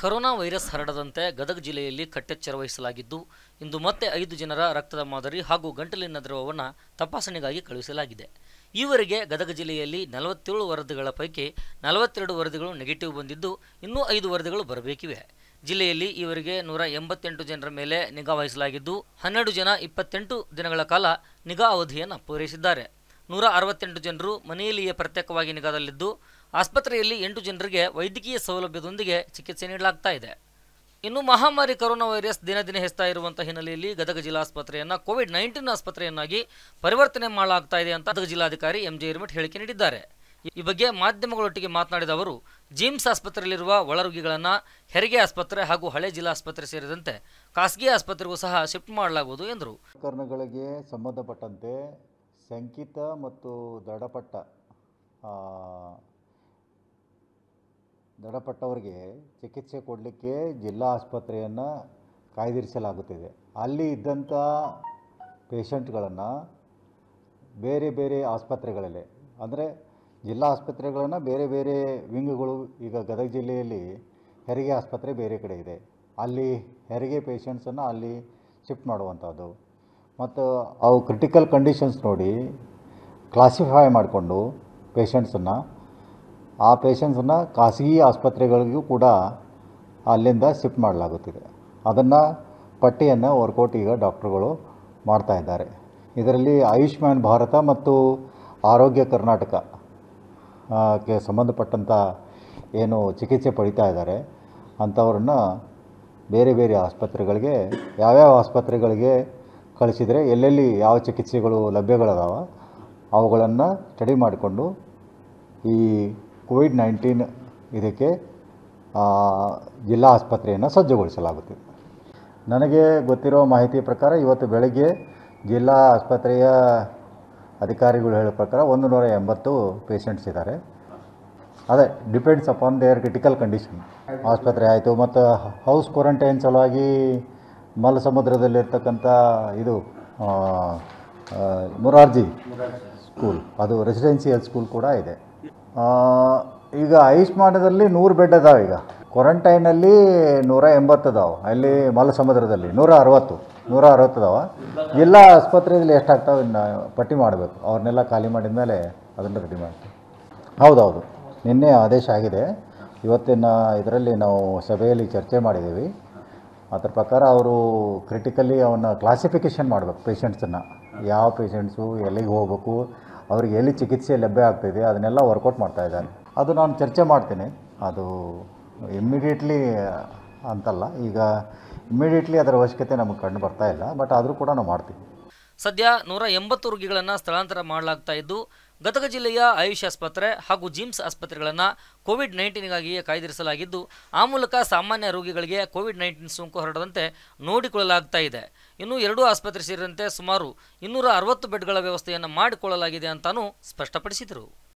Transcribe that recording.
corona virus ಹರಡದಂತೆ ಗದಗ ಜಿಲ್ಲೆಯಲ್ಲಿ ಕಟ್ಟೆಚ್ಚರ ವಹಿಸಲಾಗಿದ್ದು ಇಂದು ಮತ್ತೆ ಐದು ಜನರ ರಕ್ತದ ಮಾದರಿ ಹಾಗೂ ಗಂಟಲಿನ ದ್ರವವನ್ನು ತಪಾಸಣೆಗಾಗಿ ಕಳುಹಿಸಲಾಗಿದೆ ಈವರೆಗೆ ಗದಗ ಜಿಲ್ಲೆಯಲ್ಲಿ ನಲವತ್ತೇಳು ವರದಿಗಳ ಪೈಕಿ ನಲವತ್ತೆರಡು ವರದಿಗಳು ನೆಗೆಟಿವ್ ಬಂದಿದ್ದು ಇನ್ನೂ ಐದು ವರದಿಗಳು ಬರಬೇಕಿವೆ ಜಿಲ್ಲೆಯಲ್ಲಿ ಈವರೆಗೆ ನೂರ ಎಂಬತ್ತೆಂಟು ಜನರ ಮೇಲೆ ನಿಗಾ ವಹಿಸಲಾಗಿದ್ದು ಹನ್ನೆರಡು ಜನ ಇಪ್ಪತ್ತೆಂಟು ದಿನಗಳ ಕಾಲ ನಿಗಾ ಅವಧಿಯನ್ನು ಪೂರೈಸಿದ್ದಾರೆ ನೂರ ಅರವತ್ತೆಂಟು ಜನರು ಮನೆಯಲ್ಲಿಯೇ ಪ್ರತ್ಯೇಕವಾಗಿ ನಿಗಾದಲ್ಲಿದ್ದು ಆಸ್ಪತ್ರೆಯಲ್ಲಿ ಎಂಟು ಜನರಿಗೆ ವೈದ್ಯಕೀಯ ಸೌಲಭ್ಯದೊಂದಿಗೆ ಚಿಕಿತ್ಸೆ ನೀಡಲಾಗ್ತಾ ಇದೆ ಇನ್ನು ಮಹಾಮಾರಿ ಕೊರೋನಾ ವೈರಸ್ ದಿನ ದಿನ ಹೆಚ್ಚುತ್ತಾ ಇರುವಂತಹ ಹಿನ್ನೆಲೆಯಲ್ಲಿ ಗದಗ ಜಿಲ್ಲಾಸ್ಪತ್ರೆಯನ್ನು ಕೋವಿಡ್ ನೈನ್ಟೀನ್ ಆಸ್ಪತ್ರೆಯನ್ನಾಗಿ ಪರಿವರ್ತನೆ ಮಾಡಲಾಗ್ತಾ ಇದೆ ಅಂತ ಗದಗ ಜಿಲ್ಲಾಧಿಕಾರಿ ಎಂ ಜೆ ಹಿರಮಠ್ ಹೇಳಿಕೆ ನೀಡಿದ್ದಾರೆ ಈ ಬಗ್ಗೆ ಮಾಧ್ಯಮಗಳೊಟ್ಟಿಗೆ ಮಾತನಾಡಿದ ಅವರು ಜಿಮ್ಸ್ ಆಸ್ಪತ್ರೆಯಲ್ಲಿರುವ ಒಳರೋಗಿಗಳನ್ನು ಹೆರಿಗೆ ಆಸ್ಪತ್ರೆ ಹಾಗೂ ಹಳೆ ಜಿಲ್ಲಾ ಆಸ್ಪತ್ರೆ ಸೇರಿದಂತೆ ಖಾಸಗಿ ಆಸ್ಪತ್ರೆಗೂ ಸಹ ಶಿಫ್ಟ್ ಮಾಡಲಾಗುವುದು ಎಂದರು ಉಪಕರಣಗಳಿಗೆ ಸಂಬಂಧಪಟ್ಟಂತೆ ಶಂಕಿತ ಮತ್ತು ದೃಢಪಟ್ಟ ದೃಢಪಟ್ಟವರಿಗೆ ಚಿಕಿತ್ಸೆ ಕೊಡಲಿಕ್ಕೆ ಜಿಲ್ಲಾ ಆಸ್ಪತ್ರೆಯನ್ನು ಕಾಯ್ದಿರಿಸಲಾಗುತ್ತಿದೆ ಅಲ್ಲಿ ಇದ್ದಂಥ ಪೇಷಂಟ್ಗಳನ್ನು ಬೇರೆ ಬೇರೆ ಆಸ್ಪತ್ರೆಗಳಲ್ಲಿ ಅಂದರೆ ಜಿಲ್ಲಾ ಆಸ್ಪತ್ರೆಗಳನ್ನು ಬೇರೆ ಬೇರೆ ವಿಂಗ್ಗಳು ಈಗ ಗದಗ ಜಿಲ್ಲೆಯಲ್ಲಿ ಹೆರಿಗೆ ಆಸ್ಪತ್ರೆ ಬೇರೆ ಕಡೆ ಇದೆ ಅಲ್ಲಿ ಹೆರಿಗೆ ಪೇಷಂಟ್ಸನ್ನು ಅಲ್ಲಿ ಶಿಫ್ಟ್ ಮಾಡುವಂಥದ್ದು ಮತ್ತು ಅವು ಕ್ರಿಟಿಕಲ್ ಕಂಡೀಷನ್ಸ್ ನೋಡಿ ಕ್ಲಾಸಿಫೈ ಮಾಡಿಕೊಂಡು ಪೇಷಂಟ್ಸನ್ನು ಆ ಪೇಷಂಟ್ಸನ್ನು ಖಾಸಗಿ ಆಸ್ಪತ್ರೆಗಳಿಗೂ ಕೂಡ ಅಲ್ಲಿಂದ ಶಿಫ್ಟ್ ಮಾಡಲಾಗುತ್ತಿದೆ ಅದನ್ನು ಪಟ್ಟಿಯನ್ನು ವರ್ಕೌಟ್ ಈಗ ಡಾಕ್ಟ್ರುಗಳು ಮಾಡ್ತಾ ಇದ್ದಾರೆ ಇದರಲ್ಲಿ ಆಯುಷ್ಮಾನ್ ಭಾರತ ಮತ್ತು ಆರೋಗ್ಯ ಕರ್ನಾಟಕಕ್ಕೆ ಸಂಬಂಧಪಟ್ಟಂಥ ಏನು ಚಿಕಿತ್ಸೆ ಪಡಿತಾ ಇದ್ದಾರೆ ಅಂಥವ್ರನ್ನ ಬೇರೆ ಬೇರೆ ಆಸ್ಪತ್ರೆಗಳಿಗೆ ಯಾವ್ಯಾವ ಆಸ್ಪತ್ರೆಗಳಿಗೆ ಕಳಿಸಿದರೆ ಎಲ್ಲೆಲ್ಲಿ ಯಾವ ಚಿಕಿತ್ಸೆಗಳು ಲಭ್ಯಗಳದಾವ ಅವುಗಳನ್ನು ಸ್ಟಡಿ ಮಾಡಿಕೊಂಡು ಈ ಕೋವಿಡ್ ನೈನ್ಟೀನ್ ಇದಕ್ಕೆ ಜಿಲ್ಲಾ ಆಸ್ಪತ್ರೆಯನ್ನು ಸಜ್ಜುಗೊಳಿಸಲಾಗುತ್ತಿದೆ ನನಗೆ ಗೊತ್ತಿರೋ ಮಾಹಿತಿ ಪ್ರಕಾರ ಇವತ್ತು ಬೆಳಗ್ಗೆ ಜಿಲ್ಲಾ ಆಸ್ಪತ್ರೆಯ ಅಧಿಕಾರಿಗಳು ಹೇಳೋ ಪ್ರಕಾರ ಒಂದು ನೂರ ಎಂಬತ್ತು ಪೇಷಂಟ್ಸ್ ಇದ್ದಾರೆ ಅದೇ depends upon their critical condition ಆಸ್ಪತ್ರೆ ಆಯಿತು ಮತ್ತು ಹೌಸ್ ಕ್ವಾರಂಟೈನ್ ಸಲುವಾಗಿ ಮಲ ಇದು ಮೊರಾರ್ಜಿ ಸ್ಕೂಲ್ ಅದು ರೆಸಿಡೆನ್ಸಿಯಲ್ ಸ್ಕೂಲ್ ಕೂಡ ಇದೆ ಈಗ ಆಯುಷ್ಮಾನದಲ್ಲಿ ನೂರು ಬೆಡ್ ಅದಾವೆ ಈಗ ಕ್ವಾರಂಟೈನಲ್ಲಿ ನೂರ ಎಂಬತ್ತು ಅದಾವೆ ಅಲ್ಲಿ ಮಲ ಸಮುದ್ರದಲ್ಲಿ ನೂರ ಅರವತ್ತು ನೂರ ಅರವತ್ತು ಅದಾವೆ ಜಿಲ್ಲಾ ಆಸ್ಪತ್ರೆಯಲ್ಲಿ ಎಷ್ಟಾಗ್ತಾವೆ ಇನ್ನು ಪಟ್ಟಿ ಮಾಡಬೇಕು ಅವ್ರನ್ನೆಲ್ಲ ಖಾಲಿ ಮಾಡಿದ ಮೇಲೆ ಅದನ್ನು ರೆಡಿ ಮಾಡ್ತೀವಿ ಹೌದೌದು ನಿನ್ನೆ ಆದೇಶ ಆಗಿದೆ ಇವತ್ತಿನ ಇದರಲ್ಲಿ ನಾವು ಸಭೆಯಲ್ಲಿ ಚರ್ಚೆ ಮಾಡಿದ್ದೀವಿ ಅದ್ರ ಪ್ರಕಾರ ಅವರು ಕ್ರಿಟಿಕಲಿ ಅವನ್ನ ಕ್ಲಾಸಿಫಿಕೇಷನ್ ಮಾಡಬೇಕು ಪೇಷಂಟ್ಸನ್ನು ಯಾವ ಪೇಷಂಟ್ಸು ಎಲ್ಲಿಗೆ ಹೋಗಬೇಕು ಅವ್ರಿಗೆ ಎಲ್ಲಿ ಚಿಕಿತ್ಸೆ ಲಭ್ಯ ಆಗ್ತಿದೆ ಅದನ್ನೆಲ್ಲ ವರ್ಕೌಟ್ ಮಾಡ್ತಾ ಇದ್ದಾರೆ ಅದು ನಾನು ಚರ್ಚೆ ಮಾಡ್ತೀನಿ ಅದು ಇಮ್ಮಿಡಿಯೇಟ್ಲಿ ಅಂತಲ್ಲ ಈಗ ಇಮ್ಮಿಡಿಯೇಟ್ಲಿ ಅದರ ಅವಶ್ಯಕತೆ ನಮಗೆ ಕಂಡು ಬರ್ತಾ ಇಲ್ಲ ಬಟ್ ಆದರೂ ಕೂಡ ನಾವು ಮಾಡ್ತೀವಿ ಸದ್ಯ ನೂರ ಎಂಬತ್ತು ರೋಗಿಗಳನ್ನು ಸ್ಥಳಾಂತರ ಮಾಡಲಾಗ್ತಾ ಇದ್ದು ಗದಗ ಜಿಲ್ಲೆಯ ಆಯುಷ್ ಆಸ್ಪತ್ರೆ ಹಾಗೂ ಜಿಮ್ಸ್ ಆಸ್ಪತ್ರೆಗಳನ್ನು ಕೋವಿಡ್ ನೈನ್ಟೀನ್ಗಾಗಿಯೇ ಕಾಯ್ದಿರಿಸಲಾಗಿದ್ದು ಆ ಮೂಲಕ ಸಾಮಾನ್ಯ ರೋಗಿಗಳಿಗೆ ಕೋವಿಡ್ ನೈನ್ಟೀನ್ ಸೋಂಕು ಹರಡದಂತೆ ನೋಡಿಕೊಳ್ಳಲಾಗ್ತಾ ಇದೆ ಇನ್ನು ಎರಡೂ ಆಸ್ಪತ್ರೆ ಸೇರಿದಂತೆ ಸುಮಾರು ಇನ್ನೂರ ಅರವತ್ತು ಬೆಡ್ಗಳ ವ್ಯವಸ್ಥೆಯನ್ನು ಮಾಡಿಕೊಳ್ಳಲಾಗಿದೆ ಅಂತಾನೂ ಸ್ಪಷ್ಟಪಡಿಸಿದರು